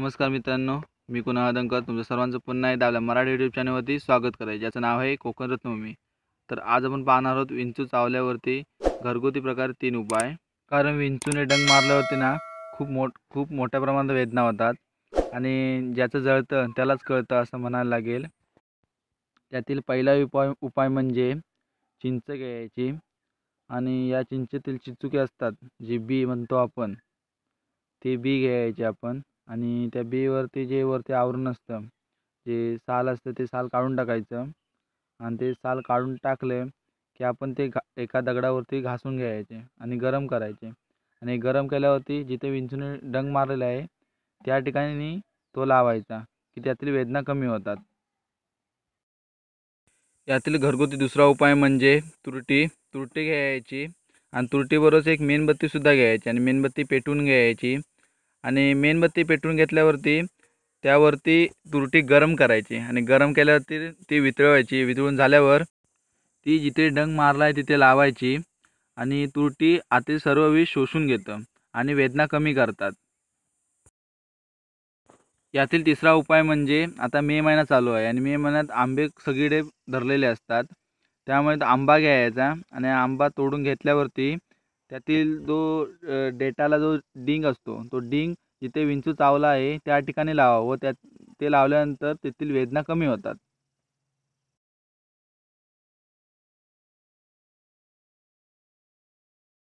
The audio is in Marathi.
नमस्कार मित्रांनो मी कुणा आदंकर तुमचं सर्वांचं पुन्हा एकदा आपल्या मराठी युट्यूब चॅनलवरती स्वागत करायचं ज्याचं नाव आहे कोकण रत्नभूमी तर आज आपण पाहणार आहोत विंचू चावल्यावरती घरगुती प्रकार तीन उपाय कारण विंचूने डंग मारल्यावरती ना खूप मोठ खूप मोठ्या प्रमाणात वेदना होतात आणि ज्याचं जळतं त्यालाच कळतं असं म्हणायला लागेल त्यातील पहिला उपाय उपाय म्हणजे चिंच घ्यायची आणि या चिंचेतील चिचुके असतात जी बी म्हणतो आपण ते बी घ्यायचे आपण आणि त्या बीवरती जे वरती आवरण असतं जे साल असतं ते साल काढून टाकायचं आणि ते साल काढून टाकले की आपण ते घा एका दगडावरती घासून घ्यायचे आणि गरम करायचे आणि गरम केल्यावरती जिथे विंचून डंग मारलेला आहे त्या ठिकाणी तो लावायचा की त्यातील वेदना कमी होतात यातील घरगुती दुसरा उपाय म्हणजे तुरटी तुरटी घ्यायची आणि तुरटीबरोबरच एक मेणबत्तीसुद्धा घ्यायची आणि मेणबत्ती पेटवून घ्यायची आणि मेणबत्ती पेटवून घेतल्यावरती त्यावरती तुरटी गरम करायची आणि गरम केल्यावरती ती वितळवायची वितळून झाल्यावर ती जिथे डंग मारला आहे तिथे लावायची आणि तुरटी आतील सर्व विष शोषून घेतं आणि वेदना कमी करतात यातील तिसरा उपाय म्हणजे आता मे महिना चालू आहे आणि मे महिन्यात आंबे सगळीकडे धरलेले असतात त्यामुळे आंबा घ्यायचा आणि आंबा तोडून घेतल्यावरती त्यातील जो डेटाला जो डिंग असतो तो डिंग जिथे विंचू चावला आहे त्या ठिकाणी लावा व त्यात ते लावल्यानंतर तेथील वेदना कमी होतात